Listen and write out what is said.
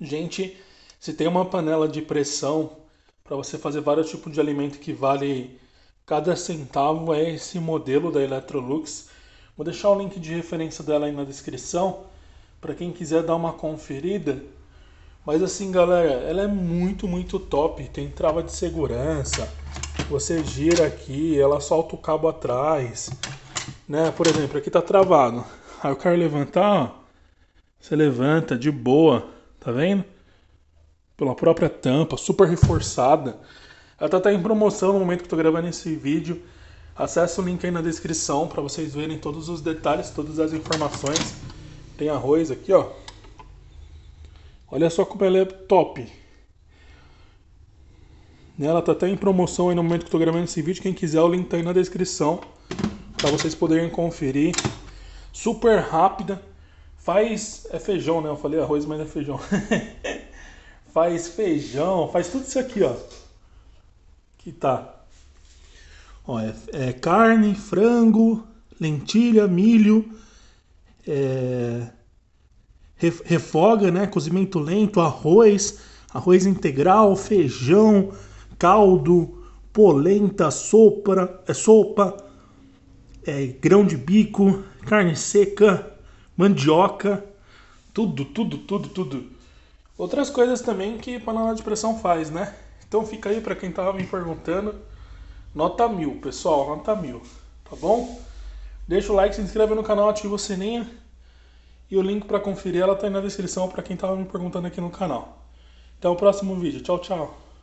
Gente, se tem uma panela de pressão para você fazer vários tipos de alimento que vale cada centavo, é esse modelo da Electrolux. Vou deixar o link de referência dela aí na descrição para quem quiser dar uma conferida. Mas assim, galera, ela é muito, muito top. Tem trava de segurança. Você gira aqui, ela solta o cabo atrás, né? Por exemplo, aqui tá travado. Aí eu quero levantar, ó, você levanta de boa Tá vendo? Pela própria tampa, super reforçada. Ela tá, tá em promoção no momento que eu tô gravando esse vídeo. Acesse o link aí na descrição para vocês verem todos os detalhes, todas as informações. Tem arroz aqui, ó. Olha só como ela é top. Ela tá até em promoção aí no momento que eu tô gravando esse vídeo. Quem quiser, o link tá aí na descrição para vocês poderem conferir. Super rápida. Faz é feijão, né? Eu falei arroz, mas é feijão. faz feijão, faz tudo isso aqui, ó. Que tá. Ó, é, é carne, frango, lentilha, milho, é, refoga, né? Cozimento lento, arroz, arroz integral, feijão, caldo, polenta, sopa é, sopa, é, grão de bico, carne seca, mandioca, tudo, tudo, tudo, tudo. Outras coisas também que panela de pressão faz, né? Então fica aí para quem tava me perguntando. Nota mil, pessoal, nota mil, tá bom? Deixa o like, se inscreve no canal, ativa o sininho. E o link para conferir ela tá aí na descrição para quem tava me perguntando aqui no canal. Até o próximo vídeo. Tchau, tchau.